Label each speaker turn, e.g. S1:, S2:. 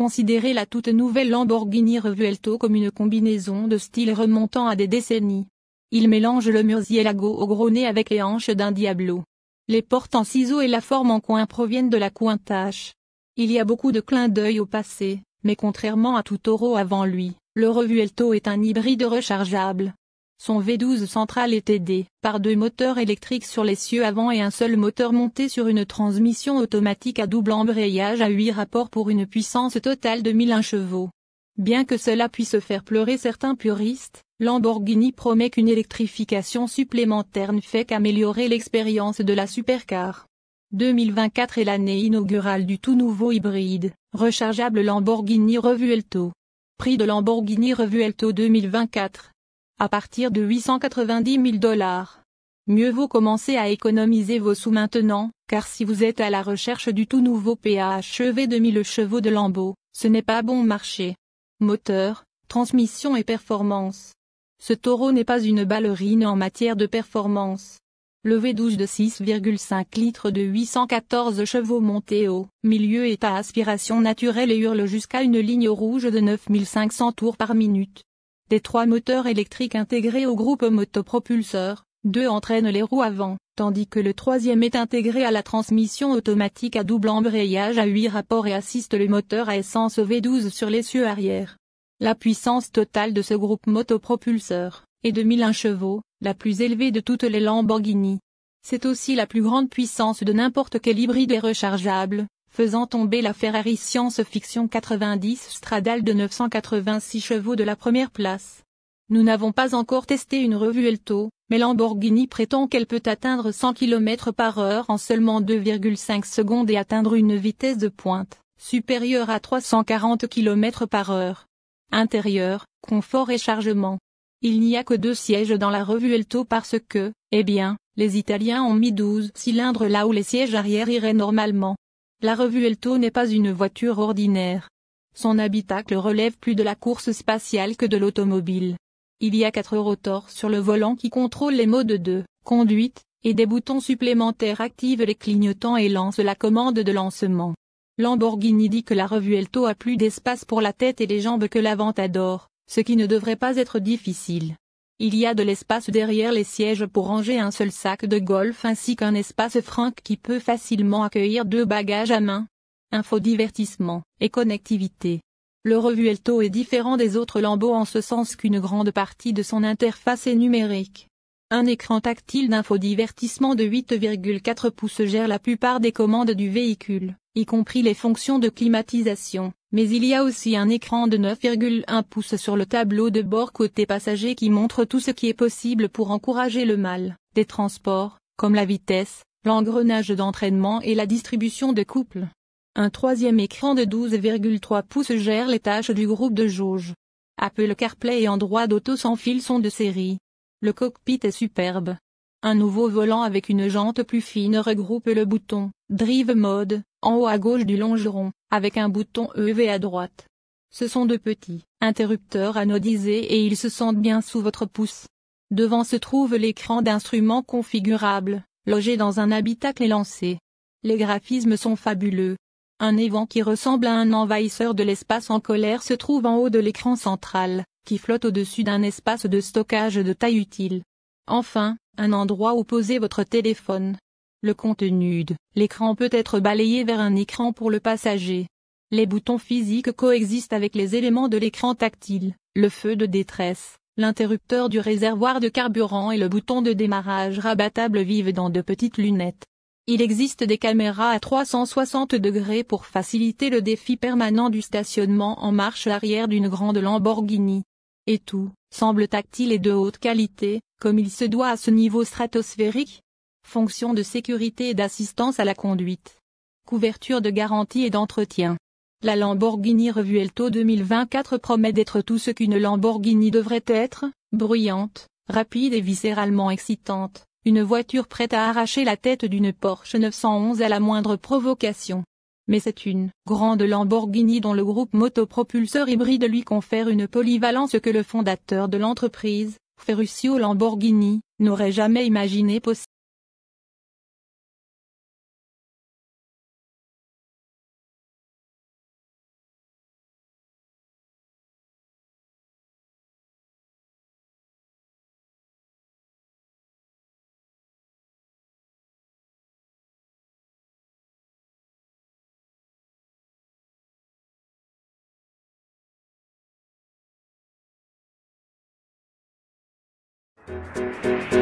S1: considérer la toute nouvelle Lamborghini Revuelto comme une combinaison de styles remontant à des décennies. Il mélange le murcielago au gros nez avec les hanches d'un diablo. Les portes en ciseaux et la forme en coin proviennent de la cointache. Il y a beaucoup de clins d'œil au passé, mais contrairement à tout taureau avant lui, le Revuelto est un hybride rechargeable. Son V12 central est aidé par deux moteurs électriques sur les cieux avant et un seul moteur monté sur une transmission automatique à double embrayage à 8 rapports pour une puissance totale de 1001 chevaux. Bien que cela puisse faire pleurer certains puristes, Lamborghini promet qu'une électrification supplémentaire ne fait qu'améliorer l'expérience de la supercar. 2024 est l'année inaugurale du tout nouveau hybride, rechargeable Lamborghini Revuelto. Prix de Lamborghini Revuelto 2024, à partir de 890 000 dollars. Mieux vaut commencer à économiser vos sous maintenant, car si vous êtes à la recherche du tout nouveau PHEV 2000 chevaux de lambeau, ce n'est pas bon marché. Moteur, transmission et performance. Ce taureau n'est pas une ballerine en matière de performance. Le V12 de 6,5 litres de 814 chevaux monté au milieu est à aspiration naturelle et hurle jusqu'à une ligne rouge de 9500 tours par minute. Des trois moteurs électriques intégrés au groupe motopropulseur, deux entraînent les roues avant, tandis que le troisième est intégré à la transmission automatique à double embrayage à huit rapports et assiste le moteur à essence V12 sur l'essieu arrière. La puissance totale de ce groupe motopropulseur est de 1001 chevaux, la plus élevée de toutes les Lamborghini. C'est aussi la plus grande puissance de n'importe quel hybride et rechargeable, faisant tomber la Ferrari Science Fiction 90 Stradale de 986 chevaux de la première place. Nous n'avons pas encore testé une revue Elto, mais Lamborghini prétend qu'elle peut atteindre 100 km par heure en seulement 2,5 secondes et atteindre une vitesse de pointe, supérieure à 340 km par heure. Intérieur, confort et chargement. Il n'y a que deux sièges dans la revue Elto parce que, eh bien, les Italiens ont mis 12 cylindres là où les sièges arrière iraient normalement. La revue Elto n'est pas une voiture ordinaire. Son habitacle relève plus de la course spatiale que de l'automobile. Il y a quatre rotors sur le volant qui contrôlent les modes de conduite, et des boutons supplémentaires activent les clignotants et lancent la commande de lancement. Lamborghini dit que la revue Elto a plus d'espace pour la tête et les jambes que l'Aventador, ce qui ne devrait pas être difficile. Il y a de l'espace derrière les sièges pour ranger un seul sac de golf ainsi qu'un espace franc qui peut facilement accueillir deux bagages à main. Infodivertissement divertissement et connectivité. Le Revuelto est différent des autres lambeaux en ce sens qu'une grande partie de son interface est numérique. Un écran tactile d'infodivertissement de 8,4 pouces gère la plupart des commandes du véhicule, y compris les fonctions de climatisation. Mais il y a aussi un écran de 9,1 pouces sur le tableau de bord côté passager qui montre tout ce qui est possible pour encourager le mal, des transports, comme la vitesse, l'engrenage d'entraînement et la distribution de couples. Un troisième écran de 12,3 pouces gère les tâches du groupe de jauge. Apple CarPlay et Android Auto sans fil sont de série. Le cockpit est superbe. Un nouveau volant avec une jante plus fine regroupe le bouton Drive Mode, en haut à gauche du longeron, avec un bouton EV à droite. Ce sont de petits interrupteurs anodisés et ils se sentent bien sous votre pouce. Devant se trouve l'écran d'instruments configurables, logé dans un habitacle élancé. Les graphismes sont fabuleux. Un évent qui ressemble à un envahisseur de l'espace en colère se trouve en haut de l'écran central, qui flotte au-dessus d'un espace de stockage de taille utile. Enfin, un endroit où poser votre téléphone, le contenu de l'écran peut être balayé vers un écran pour le passager. Les boutons physiques coexistent avec les éléments de l'écran tactile, le feu de détresse, l'interrupteur du réservoir de carburant et le bouton de démarrage rabattable vivent dans de petites lunettes. Il existe des caméras à 360 degrés pour faciliter le défi permanent du stationnement en marche arrière d'une grande Lamborghini. Et tout semble tactile et de haute qualité, comme il se doit à ce niveau stratosphérique. Fonction de sécurité et d'assistance à la conduite. Couverture de garantie et d'entretien. La Lamborghini Revuelto 2024 promet d'être tout ce qu'une Lamborghini devrait être, bruyante, rapide et viscéralement excitante, une voiture prête à arracher la tête d'une Porsche 911 à la moindre provocation. Mais c'est une grande Lamborghini dont le groupe motopropulseur hybride lui confère une polyvalence que le fondateur de l'entreprise, Ferruccio Lamborghini, n'aurait jamais imaginé possible. Thank you.